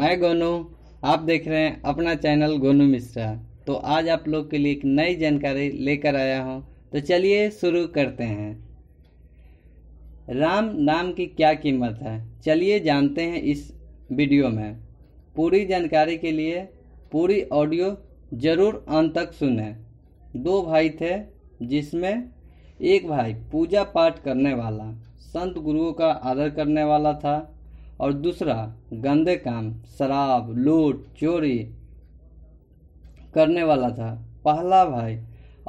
मैं गोनू आप देख रहे हैं अपना चैनल गोनू मिश्रा तो आज आप लोग के लिए एक नई जानकारी लेकर आया हूं तो चलिए शुरू करते हैं राम नाम की क्या कीमत है चलिए जानते हैं इस वीडियो में पूरी जानकारी के लिए पूरी ऑडियो ज़रूर अंत तक सुने दो भाई थे जिसमें एक भाई पूजा पाठ करने वाला संत गुरुओं का आदर करने वाला था और दूसरा गंदे काम शराब लूट चोरी करने वाला था पहला भाई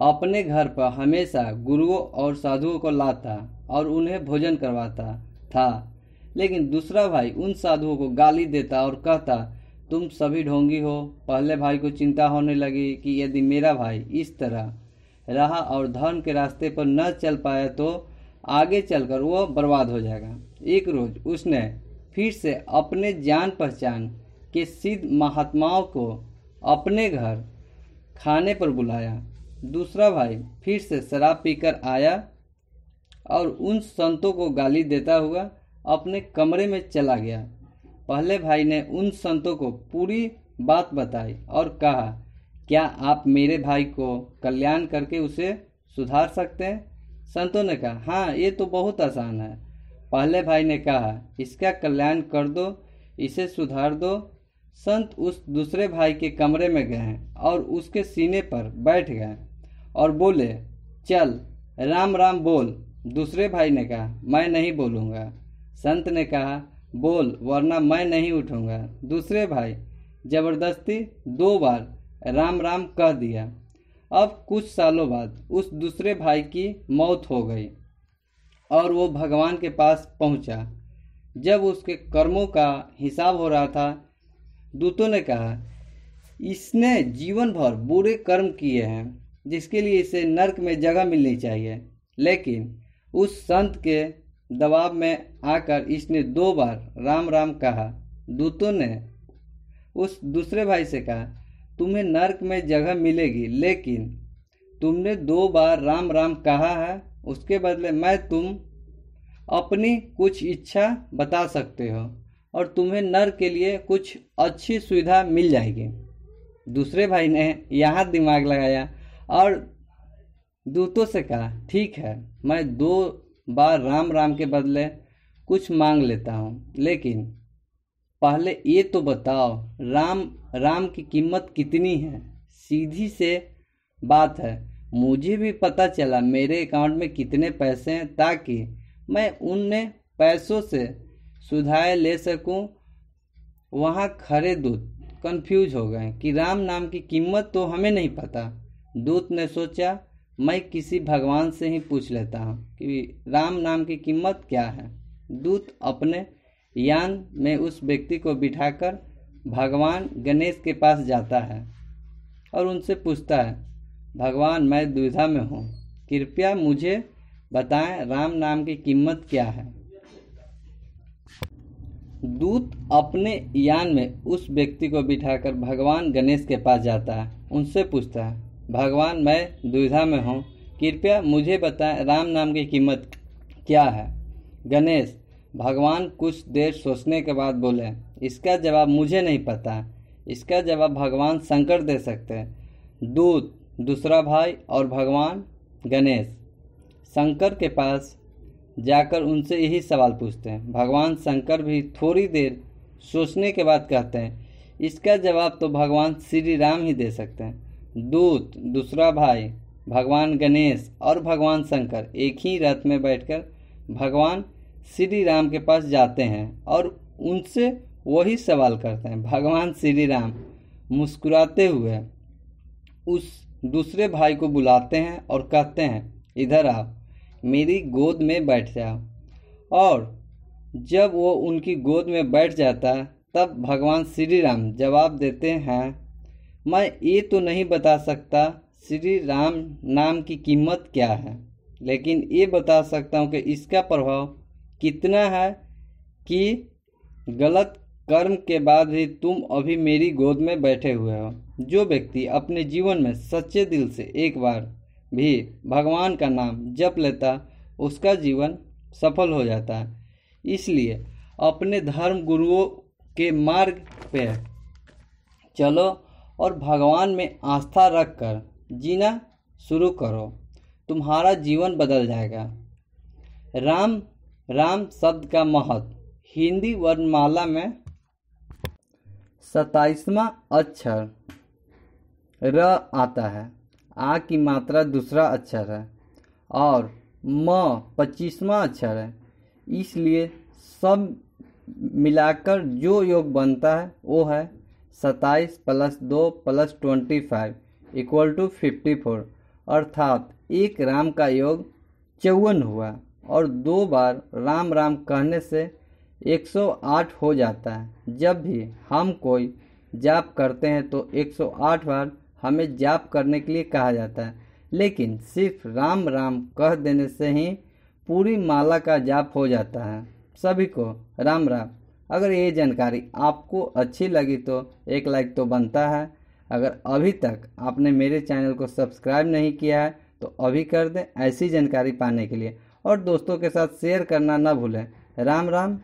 अपने घर पर हमेशा गुरुओं और साधुओं को लाता और उन्हें भोजन करवाता था लेकिन दूसरा भाई उन साधुओं को गाली देता और कहता तुम सभी ढोंगी हो पहले भाई को चिंता होने लगी कि यदि मेरा भाई इस तरह रहा और धर्म के रास्ते पर न चल पाया तो आगे चलकर वह बर्बाद हो जाएगा एक रोज उसने फिर से अपने जान पहचान के सिद्ध महात्माओं को अपने घर खाने पर बुलाया दूसरा भाई फिर से शराब पीकर आया और उन संतों को गाली देता हुआ अपने कमरे में चला गया पहले भाई ने उन संतों को पूरी बात बताई और कहा क्या आप मेरे भाई को कल्याण करके उसे सुधार सकते हैं संतों ने कहा हाँ ये तो बहुत आसान है पहले भाई ने कहा इसका कल्याण कर दो इसे सुधार दो संत उस दूसरे भाई के कमरे में गए और उसके सीने पर बैठ गए और बोले चल राम राम बोल दूसरे भाई ने कहा मैं नहीं बोलूँगा संत ने कहा बोल वरना मैं नहीं उठूँगा दूसरे भाई जबरदस्ती दो बार राम राम कह दिया अब कुछ सालों बाद उस दूसरे भाई की मौत हो गई और वो भगवान के पास पहुंचा जब उसके कर्मों का हिसाब हो रहा था दूतों ने कहा इसने जीवन भर बुरे कर्म किए हैं जिसके लिए इसे नरक में जगह मिलनी चाहिए लेकिन उस संत के दबाव में आकर इसने दो बार राम राम कहा दूतों ने उस दूसरे भाई से कहा तुम्हें नरक में जगह मिलेगी लेकिन तुमने दो बार राम राम कहा है उसके बदले मैं तुम अपनी कुछ इच्छा बता सकते हो और तुम्हें नर के लिए कुछ अच्छी सुविधा मिल जाएगी दूसरे भाई ने यहाँ दिमाग लगाया और दूतों से कहा ठीक है मैं दो बार राम राम के बदले कुछ मांग लेता हूँ लेकिन पहले ये तो बताओ राम राम की कीमत कितनी है सीधी से बात है मुझे भी पता चला मेरे अकाउंट में कितने पैसे हैं ताकि मैं उन पैसों से सुधाए ले सकूं वहाँ खड़े दूत कंफ्यूज हो गए कि राम नाम की कीमत तो हमें नहीं पता दूत ने सोचा मैं किसी भगवान से ही पूछ लेता हूँ कि राम नाम की कीमत क्या है दूत अपने यान में उस व्यक्ति को बिठाकर भगवान गणेश के पास जाता है और उनसे पूछता है भगवान मैं दुविधा में हूँ कृपया मुझे बताएं राम नाम की कीमत क्या है दूत अपने यान में उस व्यक्ति को बिठाकर भगवान गणेश के पास जाता है उनसे पूछता है भगवान मैं दुविधा में हूँ कृपया मुझे बताएं राम नाम की कीमत क्या है गणेश भगवान कुछ देर सोचने के बाद बोले इसका जवाब मुझे नहीं पता इसका जवाब भगवान शंकर दे सकते हैं दूत दूसरा भाई और भगवान गणेश शंकर के पास जाकर उनसे यही सवाल पूछते हैं भगवान शंकर भी थोड़ी देर सोचने के बाद कहते हैं इसका जवाब तो भगवान श्री राम ही दे सकते हैं दूत दूसरा भाई भगवान गणेश और भगवान शंकर एक ही रथ में बैठकर भगवान श्री राम के पास जाते हैं और उनसे वही सवाल करते हैं भगवान श्री राम मुस्कुराते हुए उस दूसरे भाई को बुलाते हैं और कहते हैं इधर आ मेरी गोद में बैठ जा और जब वो उनकी गोद में बैठ जाता है तब भगवान श्री राम जवाब देते हैं मैं ये तो नहीं बता सकता श्री राम नाम की कीमत क्या है लेकिन ये बता सकता हूँ कि इसका प्रभाव कितना है कि गलत कर्म के बाद भी तुम अभी मेरी गोद में बैठे हुए हो जो व्यक्ति अपने जीवन में सच्चे दिल से एक बार भी भगवान का नाम जप लेता उसका जीवन सफल हो जाता है इसलिए अपने धर्म गुरुओं के मार्ग पे चलो और भगवान में आस्था रख कर जीना शुरू करो तुम्हारा जीवन बदल जाएगा राम राम शब्द का महत्व हिंदी वर्णमाला में सताइसवा अक्षर र आता है आ की मात्रा दूसरा अक्षर है और म पच्चीसवा अक्षर है इसलिए सब मिलाकर जो योग बनता है वो है सताइस प्लस दो plus twenty five equal to fifty four अर्थात एक राम का योग चौवन हुआ और दो बार राम राम कहने से 108 हो जाता है जब भी हम कोई जाप करते हैं तो 108 बार हमें जाप करने के लिए कहा जाता है लेकिन सिर्फ राम राम कह देने से ही पूरी माला का जाप हो जाता है सभी को राम राम अगर ये जानकारी आपको अच्छी लगी तो एक लाइक तो बनता है अगर अभी तक आपने मेरे चैनल को सब्सक्राइब नहीं किया है तो अभी कर दें ऐसी जानकारी पाने के लिए और दोस्तों के साथ शेयर करना ना भूलें राम राम